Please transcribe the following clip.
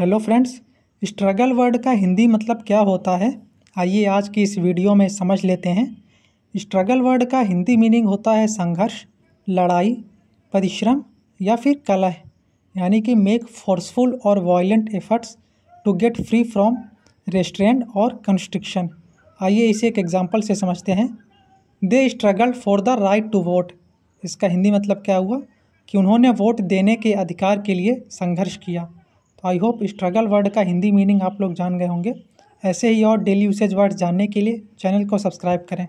hello friends struggle word का हिंदी मतलब क्या होता है आइए आज की इस वीडियो में समझ लेते हैं स्ट्रगल वर्ड का हिंदी मीनिंग होता है संघर्ष लड़ाई परिश्रम या फिर कलह यानी कि मेक फोर्सफुल और violent efforts to get free from restrained और कंस्ट्रिक्शन आइए इसे एक एग्जाम्पल से समझते हैं they struggle for the right to vote इसका हिंदी मतलब क्या हुआ कि उन्होंने वोट देने के अधिकार के लिए संघर्ष किया तो आई होप स्ट्रगल वर्ड का हिंदी मीनिंग आप लोग जान गए होंगे ऐसे ही और डेली यूसेज वर्ड जानने के लिए चैनल को सब्सक्राइब करें